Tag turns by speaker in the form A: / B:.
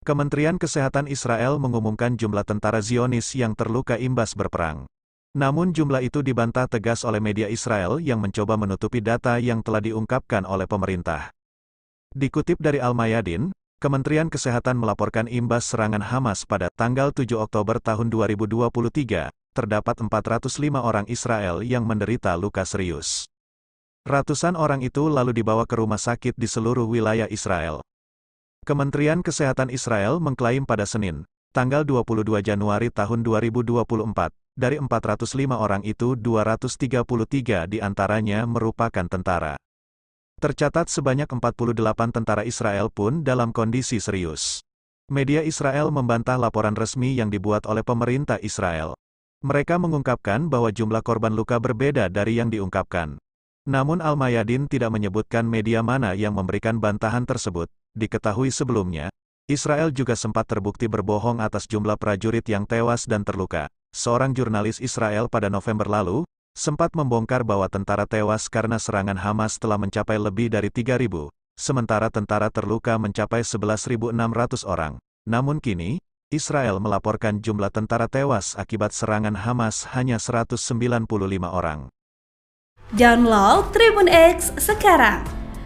A: Kementerian Kesehatan Israel mengumumkan jumlah tentara Zionis yang terluka imbas berperang. Namun jumlah itu dibantah tegas oleh media Israel yang mencoba menutupi data yang telah diungkapkan oleh pemerintah. Dikutip dari Al-Mayadin, Kementerian Kesehatan melaporkan imbas serangan Hamas pada tanggal 7 Oktober tahun 2023, terdapat 405 orang Israel yang menderita luka serius. Ratusan orang itu lalu dibawa ke rumah sakit di seluruh wilayah Israel. Kementerian Kesehatan Israel mengklaim pada Senin, tanggal 22 Januari tahun 2024, dari 405 orang itu 233 diantaranya merupakan tentara. Tercatat sebanyak 48 tentara Israel pun dalam kondisi serius. Media Israel membantah laporan resmi yang dibuat oleh pemerintah Israel. Mereka mengungkapkan bahwa jumlah korban luka berbeda dari yang diungkapkan. Namun Al-Mayadin tidak menyebutkan media mana yang memberikan bantahan tersebut, Diketahui sebelumnya, Israel juga sempat terbukti berbohong atas jumlah prajurit yang tewas dan terluka. Seorang jurnalis Israel pada November lalu, sempat membongkar bahwa tentara tewas karena serangan Hamas telah mencapai lebih dari 3.000, sementara tentara terluka mencapai 11.600 orang. Namun kini, Israel melaporkan jumlah tentara tewas akibat serangan Hamas hanya 195 orang. Download Tribun X sekarang